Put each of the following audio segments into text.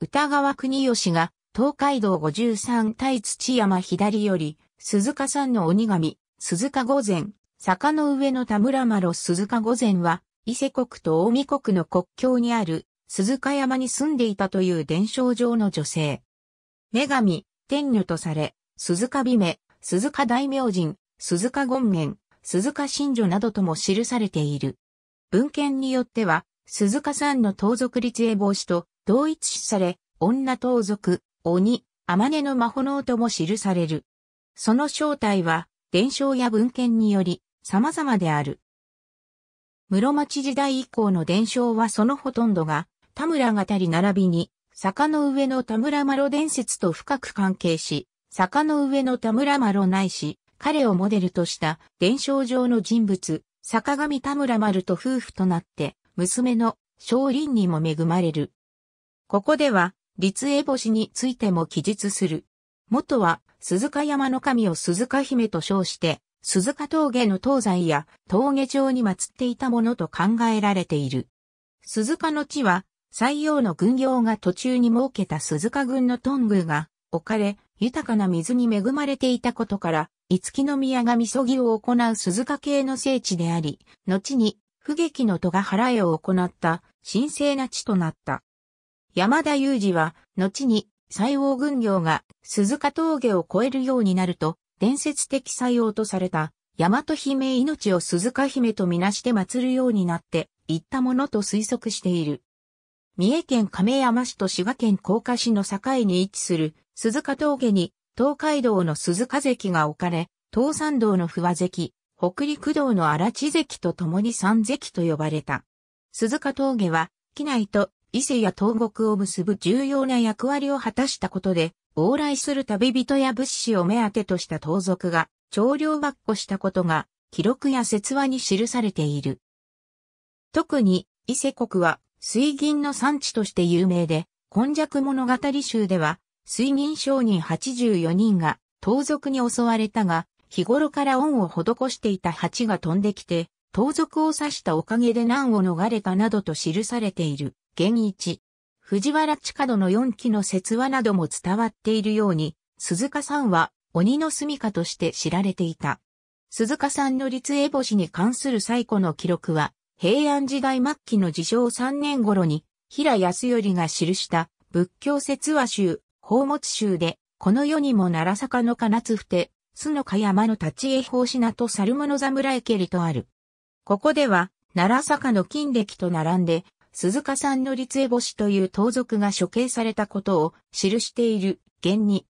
歌川国吉が、東海道五十三対土山左より、鈴鹿山の鬼神、鈴鹿御前、坂の上の田村麻呂鈴鹿御前は、伊勢国と大見国の国境にある、鈴鹿山に住んでいたという伝承上の女性。女神、天女とされ、鈴鹿美女、鈴鹿大明神、鈴鹿権現、鈴鹿神女などとも記されている。文献によっては、鈴鹿山の盗賊立英防止と、同一視され、女盗賊、鬼、天音の魔法の音も記される。その正体は、伝承や文献により、様々である。室町時代以降の伝承はそのほとんどが、田村語り並びに、坂の上の田村麻呂伝説と深く関係し、坂の上の田村麻呂ないし、彼をモデルとした伝承上の人物、坂上田村丸と夫婦となって、娘の少林にも恵まれる。ここでは、立江星についても記述する。元は、鈴鹿山の神を鈴鹿姫と称して、鈴鹿峠の東西や峠上に祀っていたものと考えられている。鈴鹿の地は、西洋の軍業が途中に設けた鈴鹿軍のトングが置かれ、豊かな水に恵まれていたことから、五木宮がみそぎを行う鈴鹿系の聖地であり、後に、不劇の戸が払えを行った神聖な地となった。山田裕二は、後に、西王軍業が鈴鹿峠を越えるようになると、伝説的西王とされた、大和姫命を鈴鹿姫とみなして祀るようになって、行ったものと推測している。三重県亀山市と滋賀県甲賀市の境に位置する鈴鹿峠に東海道の鈴鹿関が置かれ、東山道の不和関、北陸道の荒地関と共に三関と呼ばれた。鈴鹿峠は、機内と伊勢や東国を結ぶ重要な役割を果たしたことで、往来する旅人や物資を目当てとした盗賊が、長領ばっこしたことが、記録や説話に記されている。特に、伊勢国は、水銀の産地として有名で、今弱物語集では、水銀商人84人が、盗賊に襲われたが、日頃から恩を施していた蜂が飛んできて、盗賊を刺したおかげで難を逃れたなどと記されている。現一。藤原地下の四期の説話なども伝わっているように、鈴鹿さんは鬼の住処として知られていた。鈴鹿さんの立営星に関する最古の記録は、平安時代末期の自称三年頃に、平安頼が記した仏教説話集、宝物集で、この世にも奈良坂の金津ふて、須の香山の立ち絵法品と猿物侍蹴りとある。ここでは、奈良坂の金暦と並んで、鈴鹿さんの立江星という盗賊が処刑されたことを記している原に。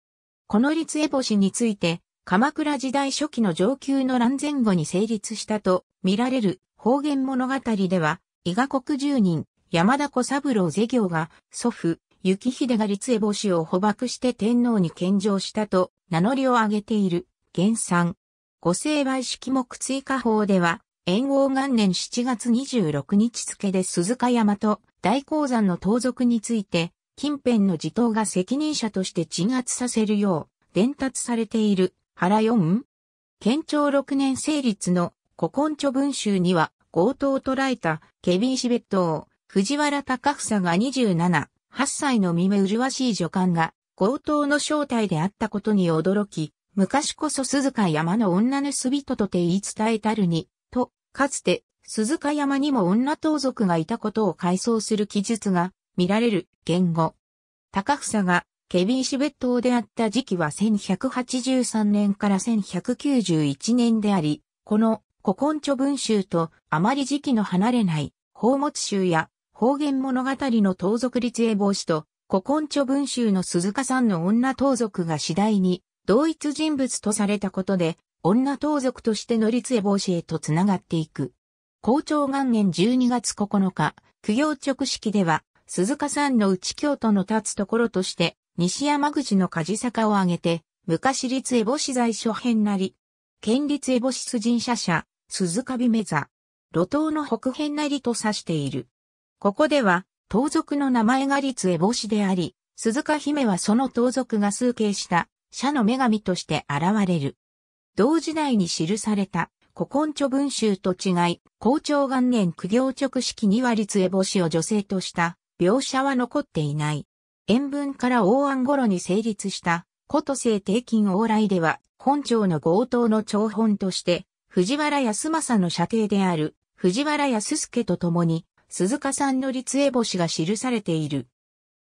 この立江星について、鎌倉時代初期の上級の乱前後に成立したと見られる方言物語では、伊賀国住人、山田小三郎是行が祖父、幸秀が立江星を捕獲して天皇に献上したと名乗りを上げている、原産。御成敗式目追加法では、炎王元年7月26日付で鈴鹿山と大鉱山の盗賊について、近辺の地頭が責任者として鎮圧させるよう伝達されている原四県庁六年成立の古今著文集には強盗を捕らえたケビンシベット藤原隆房が27、8歳の未明麗しい女官が強盗の正体であったことに驚き、昔こそ鈴鹿山の女盗人とて言い伝えたるに、かつて、鈴鹿山にも女盗賊がいたことを回想する記述が見られる言語。高房がケビンシベットであった時期は1183年から1191年であり、この古今著文集とあまり時期の離れない宝物集や方言物語の盗賊立英防止と古今著文集の鈴鹿さんの女盗賊が次第に同一人物とされたことで女盗賊として乗り継帽子へと繋がっていく。校長元年12月9日、苦行直式では、鈴鹿山の内京都の立つところとして、西山口の梶坂を挙げて、昔立エボシ在所編なり、県立エボシ出陣社社、鈴鹿美目座、路頭の北辺なりと指している。ここでは、盗賊の名前が立エボシであり、鈴鹿姫はその盗賊が崇敬した、社の女神として現れる。同時代に記された古今著文集と違い、校長元年苦行直式には立絵星を女性とした描写は残っていない。縁文から王安頃に成立した古都政帝金往来では本庁の強盗の長本として藤原康政の射程である藤原康介と共に鈴鹿さんの立絵星が記されている。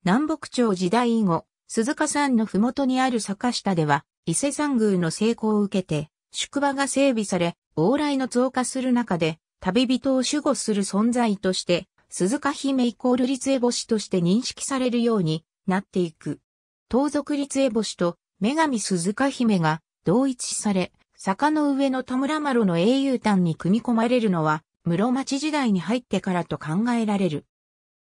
南北朝時代以後、鈴鹿山のふもとにある坂下では、伊勢山宮の成功を受けて、宿場が整備され、往来の増加する中で、旅人を守護する存在として、鈴鹿姫イコール立江星として認識されるようになっていく。盗賊立江星と女神鈴鹿姫が同一され、坂の上の田村麻呂の英雄譚に組み込まれるのは、室町時代に入ってからと考えられる。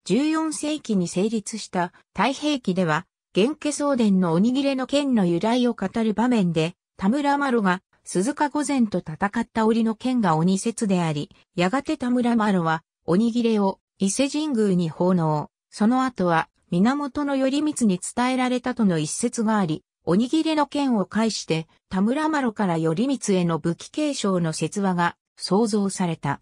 14世紀に成立した太平記では、元家総伝の鬼切れの剣の由来を語る場面で、田村麻呂が鈴鹿御前と戦った折の剣が鬼説であり、やがて田村麻呂は鬼切れを伊勢神宮に奉納。その後は源頼光に伝えられたとの一説があり、鬼切れの剣を介して田村麻呂から頼光への武器継承の説話が創造された。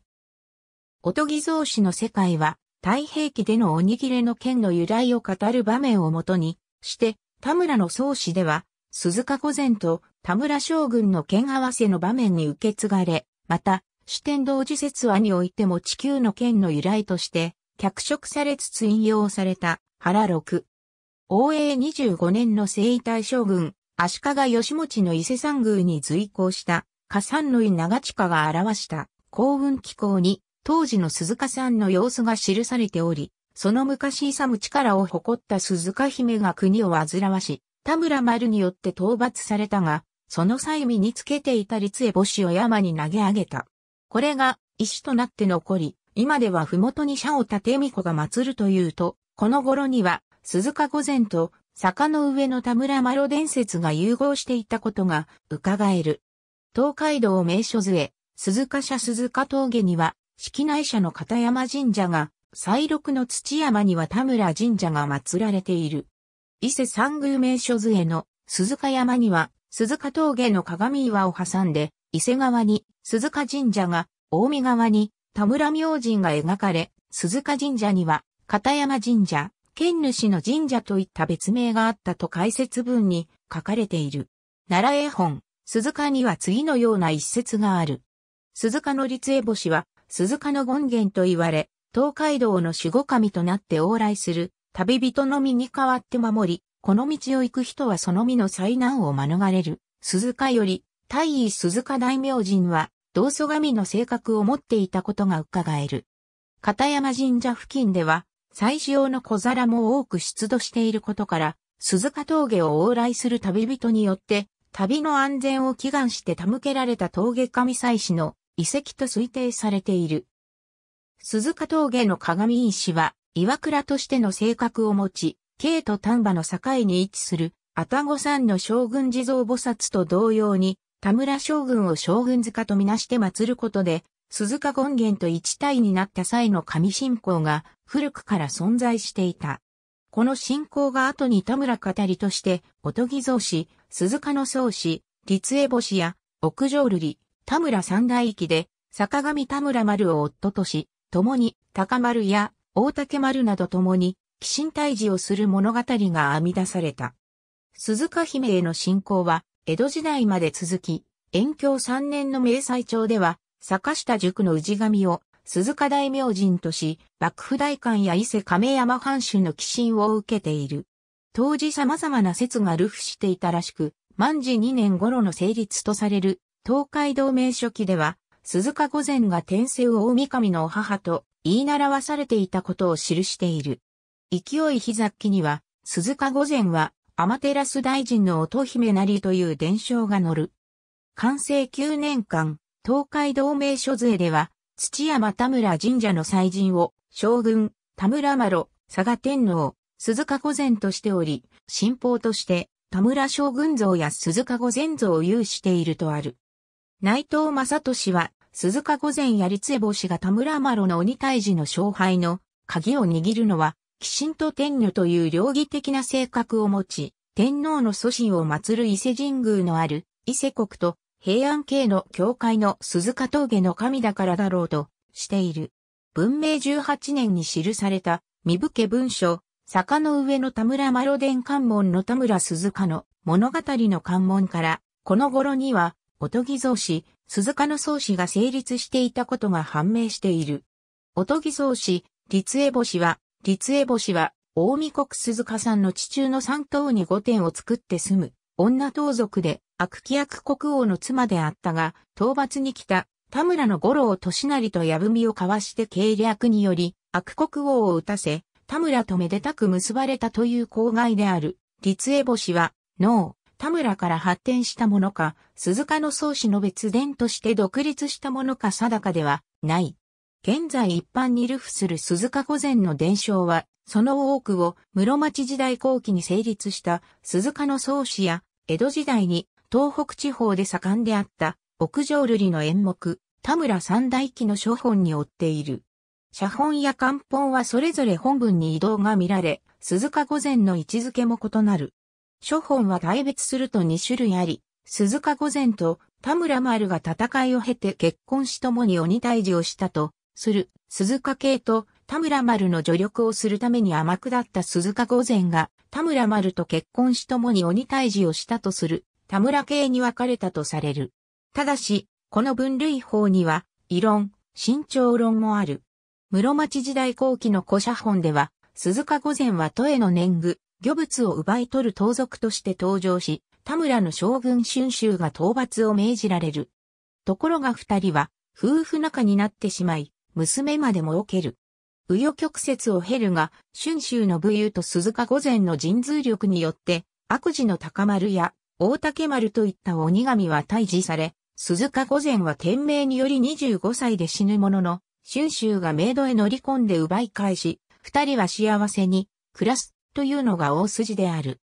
おとぎ造詞の世界は太平記での鬼切れの剣の由来を語る場面をもとにして、田村の創始では、鈴鹿御前と田村将軍の剣合わせの場面に受け継がれ、また、四天堂寺説話においても地球の剣の由来として、脚色されつつ引用された原六。応永25年の征夷大将軍、足利義持の伊勢山宮に随行した加山の井長近が表した幸運気候に当時の鈴鹿山の様子が記されており、その昔勇む力を誇った鈴鹿姫が国を煩わし、田村丸によって討伐されたが、その際身につけていた立へ母子を山に投げ上げた。これが石となって残り、今では麓に社を立て巫女が祀るというと、この頃には鈴鹿御前と坂の上の田村丸伝説が融合していたことが伺える。東海道名所図へ、鈴鹿社鈴鹿峠には、式内社の片山神社が西麓の土山には田村神社が祀られている。伊勢三宮名所図への鈴鹿山には鈴鹿峠の鏡岩を挟んで伊勢川に鈴鹿神社が、大見川に田村明神が描かれ、鈴鹿神社には片山神社、県主の神社といった別名があったと解説文に書かれている。奈良絵本、鈴鹿には次のような一節がある。鈴鹿の立絵星は鈴鹿の権現と言われ、東海道の守護神となって往来する旅人の身に代わって守り、この道を行く人はその身の災難を免れる。鈴鹿より、大尉鈴鹿大明神は、道祖神の性格を持っていたことが伺える。片山神社付近では、祭祀用の小皿も多く出土していることから、鈴鹿峠を往来する旅人によって、旅の安全を祈願して手向けられた峠神祭祀の遺跡と推定されている。鈴鹿峠の鏡石は、岩倉としての性格を持ち、京都丹波の境に位置する、愛宕山の将軍地蔵菩薩と同様に、田村将軍を将軍塚とみなして祀ることで、鈴鹿権現と一体になった際の神信仰が古くから存在していた。この信仰が後に田村語りとして、おとぎ蔵詞、鈴鹿の宗氏、立江星や、屋上瑠璃、田村三大域で、坂上田村丸を夫とし、共に高丸や大竹丸など共に、寄進退治をする物語が編み出された。鈴鹿姫への信仰は、江戸時代まで続き、延享3年の明細帳では、坂下塾の氏神を鈴鹿大明神とし、幕府大官や伊勢亀山藩主の寄進を受けている。当時様々な説が流布していたらしく、万治2年頃の成立とされる、東海道明書記では、鈴鹿御前が天聖大神の母と言い習わされていたことを記している。勢い日ざっきには、鈴鹿御前は、天照大臣の乙姫なりという伝承が載る。完成9年間、東海同盟諸税では、土山田村神社の祭神を、将軍、田村麻呂、佐賀天皇、鈴鹿御前としており、神宝として、田村将軍像や鈴鹿御前像を有しているとある。内藤正俊は、鈴鹿御前槍杖帽子が田村麻呂の鬼退治の勝敗の鍵を握るのは、鬼神と天女という両義的な性格を持ち、天皇の祖神を祀る伊勢神宮のある伊勢国と平安系の教会の鈴鹿峠の神だからだろうとしている。文明18年に記された、身武家文書、坂の上の田村麻呂伝関門の田村鈴鹿の物語の関門から、この頃には、おとぎ造紙、鈴鹿の創始が成立していたことが判明している。おとぎ造紙、立江星は、立江星は、大見国鈴鹿さんの地中の三等に御殿を作って住む、女盗賊で、悪鬼役国王の妻であったが、討伐に来た、田村の五郎利成と矢文を交わして計略により、悪国王を打たせ、田村とめでたく結ばれたという公害である、立江星は、脳、田村から発展したものか、鈴鹿の宗始の別伝として独立したものか定かではない。現在一般に流布する鈴鹿御前の伝承は、その多くを室町時代後期に成立した鈴鹿の宗始や、江戸時代に東北地方で盛んであった屋上瑠璃の演目、田村三大記の書本に追っている。写本や漢本はそれぞれ本文に移動が見られ、鈴鹿御前の位置づけも異なる。諸本は大別すると2種類あり、鈴鹿御前と田村丸が戦いを経て結婚し共に鬼退治をしたと、する鈴鹿系と田村丸の助力をするために天下った鈴鹿御前が田村丸と結婚し共に鬼退治をしたとする田村系に分かれたとされる。ただし、この分類法には、異論、慎重論もある。室町時代後期の古写本では、鈴鹿御前は都への年貢、漁物を奪い取る盗賊として登場し、田村の将軍春秋が討伐を命じられる。ところが二人は、夫婦仲になってしまい、娘までも置ける。右与曲折を経るが、春秋の武勇と鈴鹿御前の神通力によって、悪事の高丸や大竹丸といった鬼神は退治され、鈴鹿御前は天命により25歳で死ぬものの、春秋がメイドへ乗り込んで奪い返し、二人は幸せに暮らす。というのが大筋である。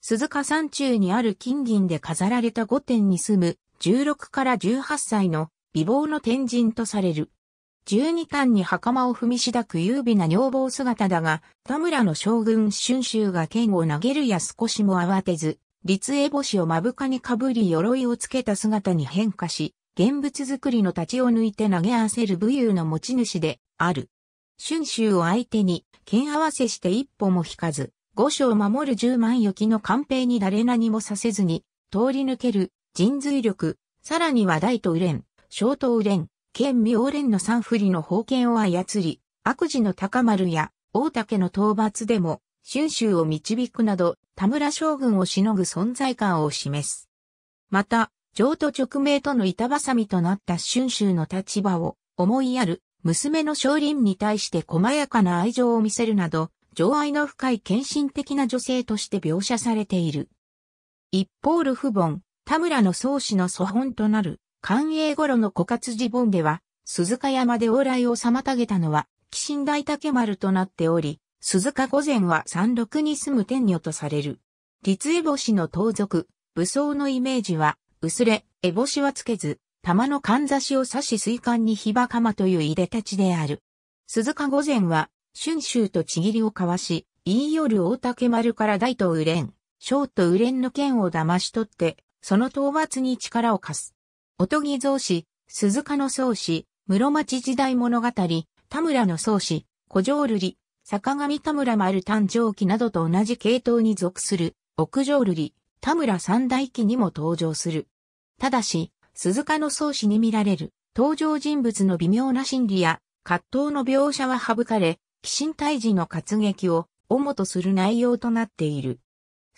鈴鹿山中にある金銀で飾られた御殿に住む16から18歳の美貌の天人とされる。十二巻に袴を踏みしだく優美な女房姿だが、田村の将軍春秋が剣を投げるや少しも慌てず、立栄星をぶ深にかぶり鎧をつけた姿に変化し、現物作りの立ちを抜いて投げ合わせる武勇の持ち主である。春秋を相手に、剣合わせして一歩も引かず、五章守る十万余きの官兵に誰何もさせずに、通り抜ける、人髄力、さらには大と連、小と連、剣妙連の三振りの宝剣を操り、悪事の高丸や、大竹の討伐でも、春秋を導くなど、田村将軍をしのぐ存在感を示す。また、上都直命との板挟みとなった春秋の立場を、思いやる、娘の少林に対して細やかな愛情を見せるなど、情愛の深い献身的な女性として描写されている。一方ルフボン、田村の宗師の祖本となる、寛永頃の枯渇寺本では、鈴鹿山で往来を妨げたのは、鬼神大竹丸となっており、鈴鹿御前は山麓に住む天女とされる。立江星の盗賊、武装のイメージは、薄れ、烏星はつけず、玉のかんざしを刺し水管に火ば釜といういでたちである。鈴鹿御前は、春秋とちぎりを交わし、言い夜大竹丸から大とれん、小とれんの剣を騙し取って、その討伐に力を貸す。おとぎ造詞、鈴鹿の宗師、室町時代物語、田村の宗師、古城瑠璃、坂上田村丸誕生期などと同じ系統に属する、屋上瑠璃、田村三大記にも登場する。ただし、鈴鹿の創始に見られる登場人物の微妙な心理や葛藤の描写は省かれ、鬼神退治の活劇を主とする内容となっている。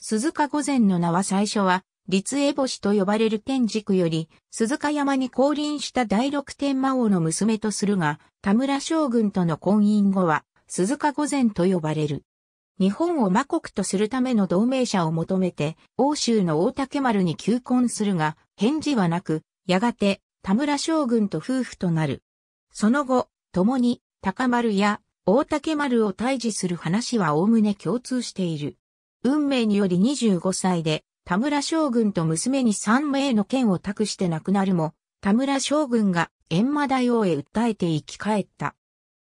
鈴鹿御前の名は最初は、立江星と呼ばれる天軸より、鈴鹿山に降臨した第六天魔王の娘とするが、田村将軍との婚姻後は、鈴鹿御前と呼ばれる。日本を魔国とするための同盟者を求めて、欧州の大竹丸に求婚するが、返事はなく、やがて田村将軍と夫婦となる。その後、共に高丸や大竹丸を退治する話は概ね共通している。運命により25歳で田村将軍と娘に3名の剣を託して亡くなるも、田村将軍が閻魔大王へ訴えて生き返った。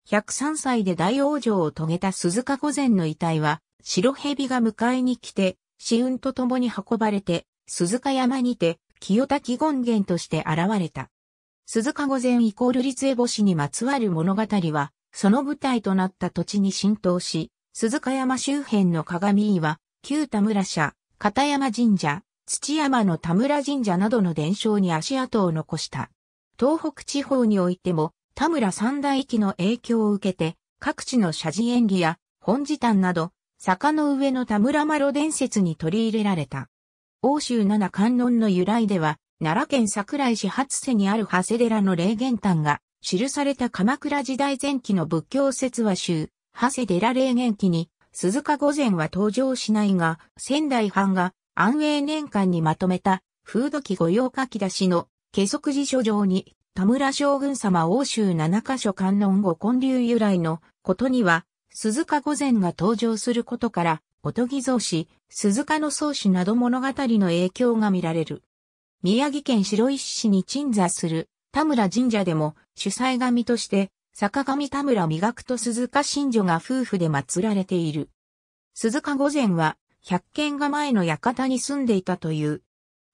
103歳で大王女を遂げた鈴鹿御前の遺体は、白蛇が迎えに来て、死運と共に運ばれて、鈴鹿山にて、清滝権現として現れた。鈴鹿御前イコール立江星にまつわる物語は、その舞台となった土地に浸透し、鈴鹿山周辺の鏡岩、旧田村社、片山神社、土山の田村神社などの伝承に足跡を残した。東北地方においても、田村三大域の影響を受けて、各地の社寺演技や、本寺丹など、坂の上の田村麻呂伝説に取り入れられた。欧州七観音の由来では、奈良県桜井市初瀬にある長谷寺の霊源丹が、記された鎌倉時代前期の仏教説話集、長谷寺霊源記に、鈴鹿御前は登場しないが、仙台藩が安永年間にまとめた、風土記御用書き出しの、下足寺書上に、田村将軍様欧州七箇所観音後建立由来のことには、鈴鹿御前が登場することから、おとぎ造詞、鈴鹿の草子など物語の影響が見られる。宮城県白石市に鎮座する田村神社でも主催神として坂上田村磨くと鈴鹿神女が夫婦で祀られている。鈴鹿御前は百軒が前の館に住んでいたという。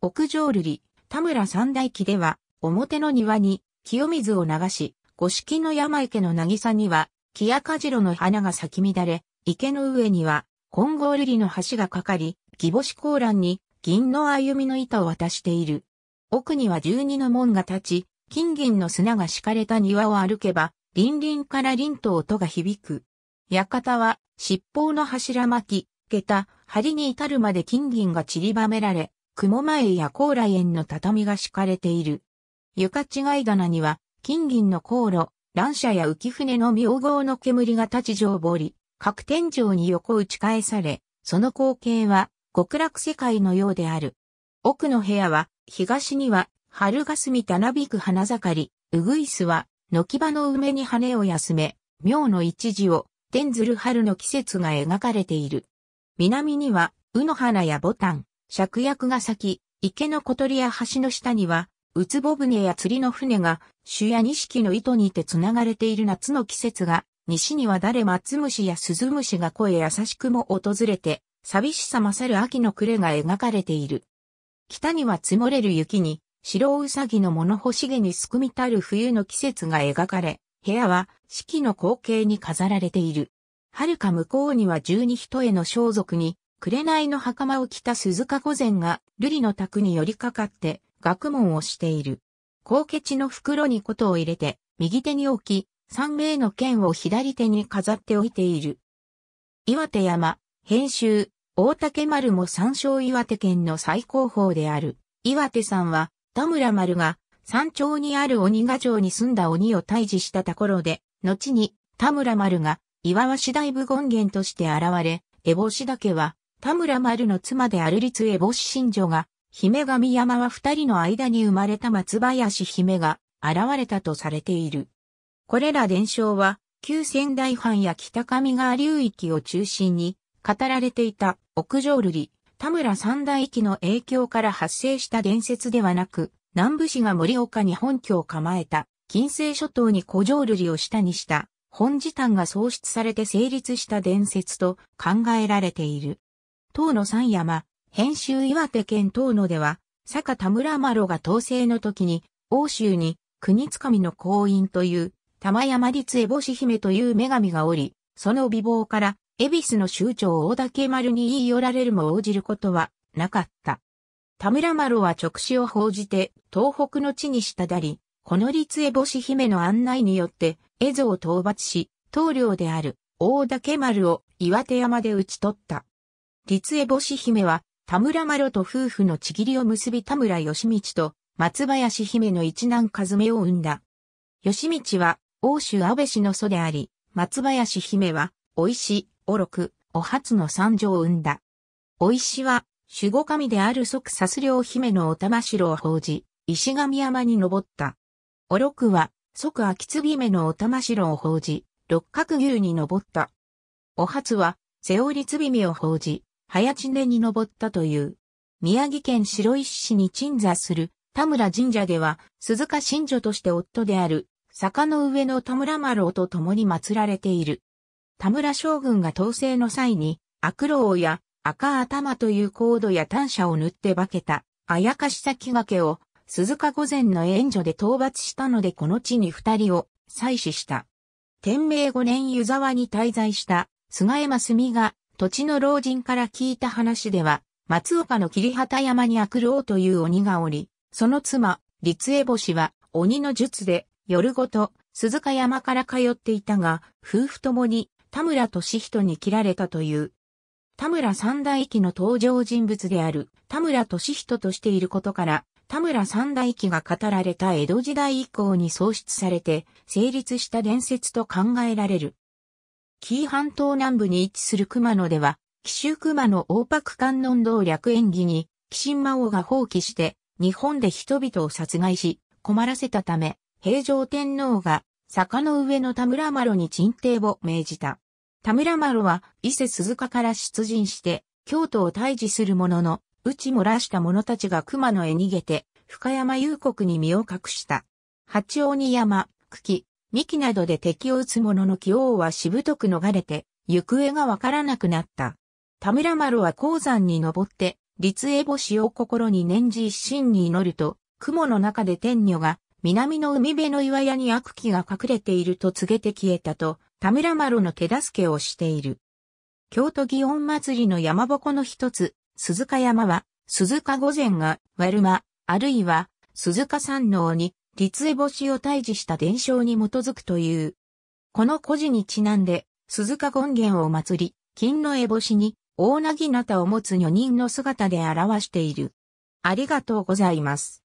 屋上瑠璃、田村三大記では表の庭に清水を流し、五色の山池の渚には、木やかじろの花が咲き乱れ、池の上には、金剛瑠璃の橋がかかり、義母子高欄に銀の歩みの板を渡している。奥には十二の門が立ち、金銀の砂が敷かれた庭を歩けば、林林から林と音が響く。館は、七宝の柱巻き、下駄、梁に至るまで金銀が散りばめられ、雲前や高麗園の畳が敷かれている。床違い棚には、金銀の航路、乱車や浮舟の妙号の煙が立ち上り、各天井に横打ち返され、その光景は極楽世界のようである。奥の部屋は、東には春がみたなびく花盛り、うぐいすは、軒場の梅に羽を休め、妙の一時を、天ずる春の季節が描かれている。南には、うの花や牡丹、芍薬が咲き、池の小鳥や橋の下には、うつぼ船や釣りの船が、朱や錦の糸にて繋がれている夏の季節が西には誰松虫や鈴虫が声優しくも訪れて、寂しさ勝る秋の暮れが描かれている。北には積もれる雪に、白うさぎの物欲しげにすくみたる冬の季節が描かれ、部屋は四季の光景に飾られている。遥か向こうには十二人への装束に、紅の袴を着た鈴鹿御前が、瑠璃の宅に寄りかかって、学問をしている。高ケチの袋に琴を入れて、右手に置き、三名の剣を左手に飾っておいている。岩手山、編集、大竹丸も山椒岩手県の最高峰である。岩手山は、田村丸が山頂にある鬼ヶ城に住んだ鬼を退治したところで、後に田村丸が岩橋大部権現として現れ、烏帽子岳は田村丸の妻である立烏帽子新女が、姫神山は二人の間に生まれた松林姫が現れたとされている。これら伝承は、旧仙台藩や北上川流域を中心に、語られていた屋上瑠璃、田村三大域の影響から発生した伝説ではなく、南部市が森岡に本拠を構えた、近世諸島に古城瑠璃を下にした、本時短が創出されて成立した伝説と考えられている。東野三山、編集岩手県東野では、坂田村麻呂が統制の時に、欧州に国つかみの行員という玉山律烏星姫という女神がおり、その美貌から、恵比寿の州長大竹丸に言い寄られるも応じることはなかった。田村丸は直視を報じて東北の地にしただり、この立江星姫の案内によって蝦夷を討伐し、棟梁である大竹丸を岩手山で討ち取った。立江星姫は田村丸と夫婦のちぎりを結び田村義道と松林姫の一男和めを生んだ。義道は欧州安倍氏の祖であり、松林姫は、お石、おろく、お初の三女を生んだ。お石は、守護神である即殺領姫のお玉城を奉じ、石神山に登った。おろくは、即秋継姫のお玉城を奉じ、六角牛に登った。お初は、瀬尾立姫を奉じ、早知根に登ったという。宮城県白石市に鎮座する田村神社では、鈴鹿神女として夫である坂の上の田村麻呂と共に祀られている。田村将軍が統制の際に、悪老や赤頭というコードや短車を塗って化けた、あやかし先がけを、鈴鹿御前の援助で討伐したのでこの地に二人を採取した。天明五年湯沢に滞在した菅山澄が土地の老人から聞いた話では、松岡の桐畑山に悪老という鬼がおり、その妻、立江星は鬼の術で夜ごと、鈴鹿山から通っていたが、夫婦ともに田村俊人に切られたという。田村三大記の登場人物である田村俊人としていることから、田村三大記が語られた江戸時代以降に創出されて成立した伝説と考えられる。紀伊半島南部に位置する熊野では、紀州熊野王白観音堂略演技に、紀神魔王が放棄して、日本で人々を殺害し、困らせたため、平城天皇が坂の上の田村麻呂に鎮定を命じた。田村麻呂は伊勢鈴鹿から出陣して、京都を退治するものの、打ち漏らした者たちが熊野へ逃げて、深山幽国に身を隠した。八王に山、茎、幹などで敵を撃つ者の起王はしぶとく逃れて、行方がわからなくなった。田村丸は鉱山に登って、立栄星を心に念じ一心に祈ると、雲の中で天女が南の海辺の岩屋に悪鬼が隠れていると告げて消えたと、田村麻呂の手助けをしている。京都祇園祭りの山鉾の一つ、鈴鹿山は、鈴鹿御前が、悪魔、あるいは、鈴鹿山王に、立江星を退治した伝承に基づくという。この古事にちなんで、鈴鹿権現を祭り、金の絵星に、大なぎなたを持つ女人の姿で表している。ありがとうございます。